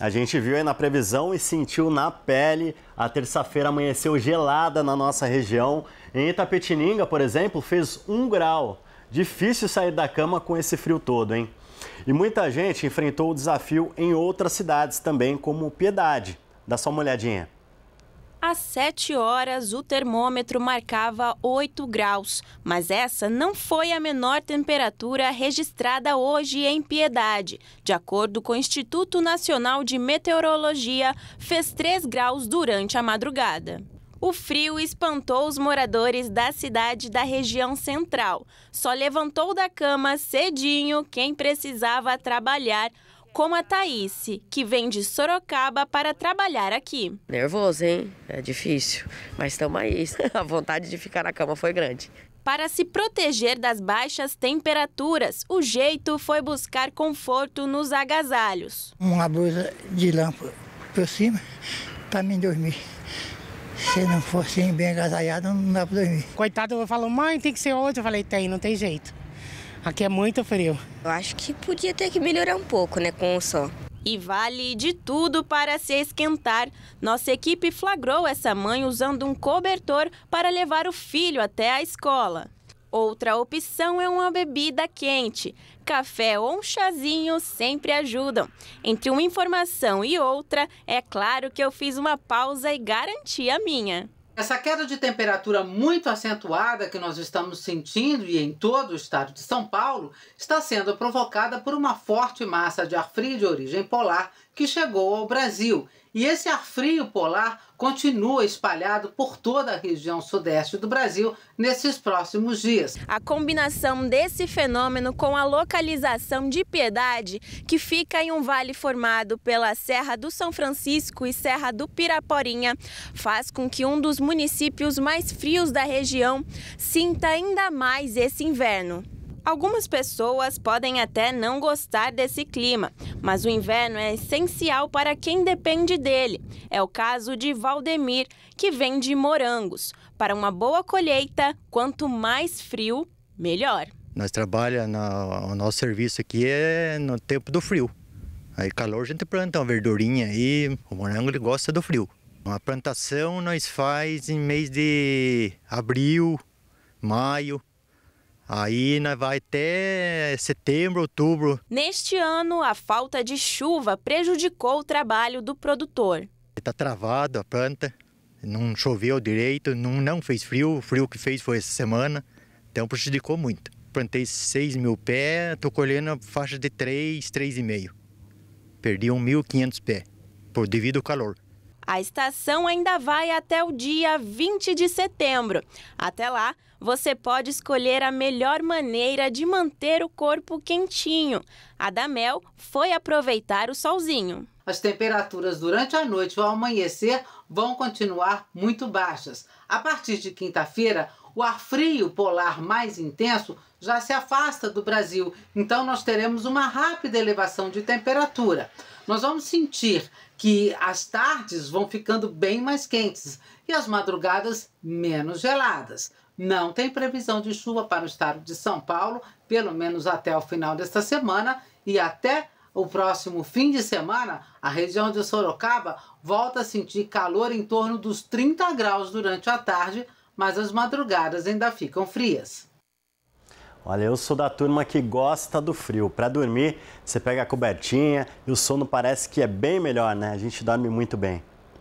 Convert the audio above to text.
A gente viu aí na previsão e sentiu na pele. A terça-feira amanheceu gelada na nossa região. Em Itapetininga, por exemplo, fez um grau. Difícil sair da cama com esse frio todo, hein? E muita gente enfrentou o desafio em outras cidades também, como Piedade. Dá só uma olhadinha. Às 7 horas, o termômetro marcava 8 graus, mas essa não foi a menor temperatura registrada hoje em Piedade. De acordo com o Instituto Nacional de Meteorologia, fez 3 graus durante a madrugada. O frio espantou os moradores da cidade da região central. Só levantou da cama cedinho quem precisava trabalhar como a Thaís, que vem de Sorocaba para trabalhar aqui. Nervoso, hein? É difícil, mas estamos aí. A vontade de ficar na cama foi grande. Para se proteger das baixas temperaturas, o jeito foi buscar conforto nos agasalhos. Uma blusa de lã por cima para mim dormir. Se não fosse assim, bem agasalhado, não dá para dormir. Coitado, eu falo mãe, tem que ser outra. Eu falei, tem, não tem jeito. Aqui é muito frio. Eu acho que podia ter que melhorar um pouco, né, com o sol. E vale de tudo para se esquentar. Nossa equipe flagrou essa mãe usando um cobertor para levar o filho até a escola. Outra opção é uma bebida quente. Café ou um chazinho sempre ajudam. Entre uma informação e outra, é claro que eu fiz uma pausa e garanti a minha. Essa queda de temperatura muito acentuada que nós estamos sentindo e em todo o estado de São Paulo está sendo provocada por uma forte massa de ar frio de origem polar que chegou ao Brasil. E esse ar frio polar continua espalhado por toda a região sudeste do Brasil nesses próximos dias. A combinação desse fenômeno com a localização de Piedade, que fica em um vale formado pela Serra do São Francisco e Serra do Piraporinha, faz com que um dos municípios mais frios da região sinta ainda mais esse inverno. Algumas pessoas podem até não gostar desse clima, mas o inverno é essencial para quem depende dele. É o caso de Valdemir, que vende morangos. Para uma boa colheita, quanto mais frio, melhor. Nós trabalhamos o nosso serviço aqui é no tempo do frio. Aí calor a gente planta uma verdurinha aí, o morango ele gosta do frio. A plantação nós faz em mês de abril, maio. Aí vai até setembro, outubro. Neste ano, a falta de chuva prejudicou o trabalho do produtor. Está travado a planta, não choveu direito, não, não fez frio, o frio que fez foi essa semana, então prejudicou muito. Plantei 6 mil pés, estou colhendo a faixa de 3, 3,5. Perdi 1.500 pés, por devido ao calor. A estação ainda vai até o dia 20 de setembro. Até lá, você pode escolher a melhor maneira de manter o corpo quentinho. A da Mel foi aproveitar o solzinho. As temperaturas durante a noite ou ao amanhecer vão continuar muito baixas. A partir de quinta-feira, o ar frio polar mais intenso já se afasta do Brasil, então nós teremos uma rápida elevação de temperatura. Nós vamos sentir que as tardes vão ficando bem mais quentes e as madrugadas menos geladas. Não tem previsão de chuva para o estado de São Paulo, pelo menos até o final desta semana e até o próximo fim de semana, a região de Sorocaba volta a sentir calor em torno dos 30 graus durante a tarde, mas as madrugadas ainda ficam frias. Olha, eu sou da turma que gosta do frio. Para dormir, você pega a cobertinha e o sono parece que é bem melhor, né? A gente dorme muito bem.